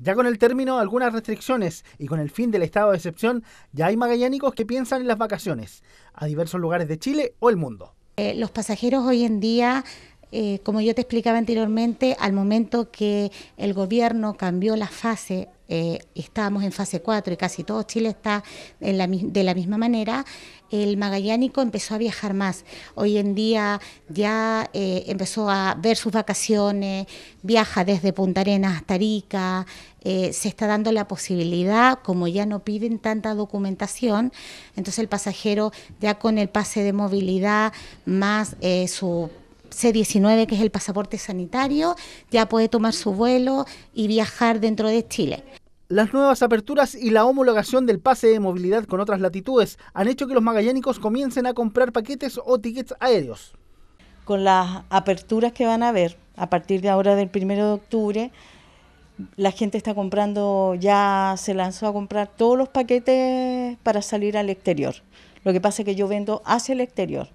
Ya con el término de algunas restricciones y con el fin del estado de excepción, ya hay magallánicos que piensan en las vacaciones a diversos lugares de Chile o el mundo. Eh, los pasajeros hoy en día eh, como yo te explicaba anteriormente, al momento que el gobierno cambió la fase, eh, estábamos en fase 4 y casi todo Chile está de la misma manera, el magallánico empezó a viajar más. Hoy en día ya eh, empezó a ver sus vacaciones, viaja desde Punta Arenas hasta Arica, se está dando la posibilidad, como ya no piden tanta documentación, entonces el pasajero ya con el pase de movilidad más su C-19, que es el pasaporte sanitario, ya puede tomar su vuelo y viajar dentro de Chile. Las nuevas aperturas y la homologación del pase de movilidad con otras latitudes han hecho que los magallánicos comiencen a comprar paquetes o tickets aéreos. Con las aperturas que van a haber a partir de ahora del 1 de octubre, la gente está comprando, ya se lanzó a comprar todos los paquetes para salir al exterior. Lo que pasa es que yo vendo hacia el exterior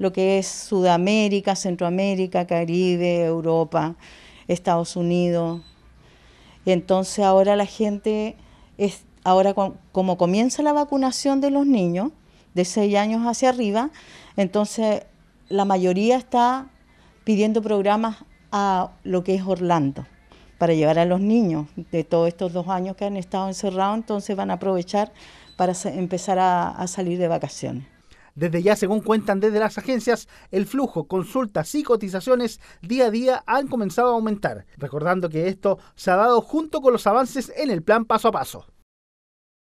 lo que es Sudamérica, Centroamérica, Caribe, Europa, Estados Unidos. Entonces ahora la gente, ahora como comienza la vacunación de los niños, de seis años hacia arriba, entonces la mayoría está pidiendo programas a lo que es Orlando para llevar a los niños de todos estos dos años que han estado encerrados, entonces van a aprovechar para empezar a salir de vacaciones. Desde ya, según cuentan desde las agencias, el flujo, consultas y cotizaciones día a día han comenzado a aumentar, recordando que esto se ha dado junto con los avances en el plan paso a paso.